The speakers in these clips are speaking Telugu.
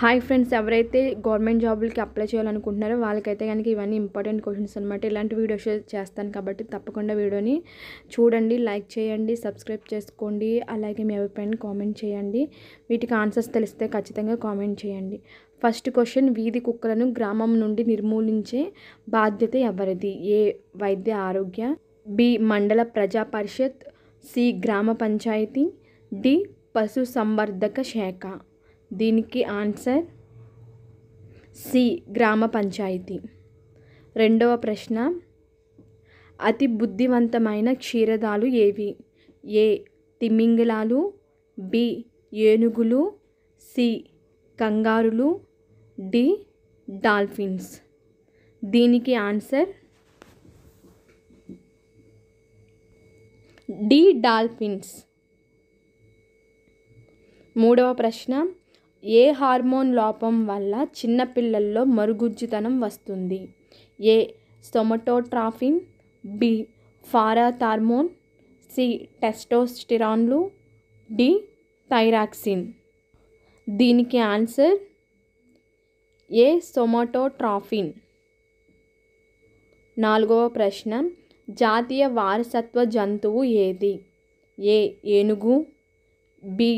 హాయ్ ఫ్రెండ్స్ ఎవరైతే గవర్నమెంట్ జాబులకి అప్లై చేయాలనుకుంటున్నారో వాళ్ళకైతే కనుక ఇవన్నీ ఇంపార్టెంట్ క్వశ్చన్స్ అనమాట ఇలాంటి వీడియోస్ చేస్తాను కాబట్టి తప్పకుండా వీడియోని చూడండి లైక్ చేయండి సబ్స్క్రైబ్ చేసుకోండి అలాగే మీ అభిప్రాయాన్ని కామెంట్ చేయండి వీటికి ఆన్సర్స్ తెలిస్తే ఖచ్చితంగా కామెంట్ చేయండి ఫస్ట్ క్వశ్చన్ వీధి కుక్కలను గ్రామం నుండి నిర్మూలించే బాధ్యత ఎవరిది ఏ వైద్య ఆరోగ్య బి మండల ప్రజా పరిషత్ సి గ్రామ పంచాయతీ డి పశు సంవర్ధక శాఖ దీనికి ఆన్సర్ సి గ్రామ పంచాయతీ రెండవ ప్రశ్న అతి బుద్ధివంతమైన క్షీరదాలు ఏవి ఏ తిమింగలాలు బి ఏనుగులు సి కంగారులు డి డాల్ఫిన్స్ దీనికి ఆన్సర్ డి డాల్ఫిన్స్ మూడవ ప్రశ్న ఏ హార్మోన్ లోపం వల్ల చిన్నపిల్లల్లో మరుగుజ్జుతనం వస్తుంది A somatotrophin B parathormone C టెస్టోస్టిరాన్లు డి థైరాక్సిన్ దీనికి ఆన్సర్ ఏ సోమటోట్రాఫిన్ నాలుగవ ప్రశ్న జాతీయ వారసత్వ జంతువు ఏది ఏ ఏనుగు బి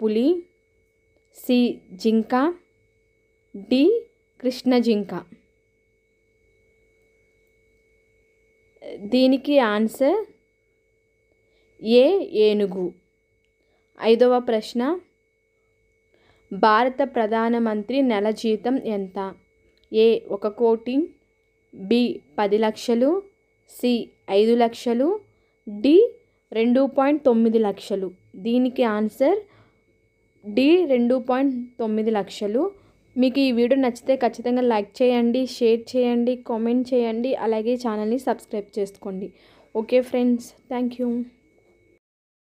పులి సి జింక డి కృష్ణ జింక దీనికి ఆన్సర్ ఏ ఏనుగు ఐదవ ప్రశ్న భారత ప్రధానమంత్రి నెల జీతం ఎంత ఏ ఒక కోటి బి పది లక్షలు సి ఐదు లక్షలు డి రెండు పాయింట్ తొమ్మిది లక్షలు దీనికి ఆన్సర్ డి రెండు పాయింట్ తొమ్మిది లక్షలు మీకు ఈ వీడియో నచ్చితే ఖచ్చితంగా లైక్ చేయండి షేర్ చేయండి కామెంట్ చేయండి అలాగే ఛానల్ని సబ్స్క్రైబ్ చేసుకోండి ఓకే ఫ్రెండ్స్ థ్యాంక్ యూ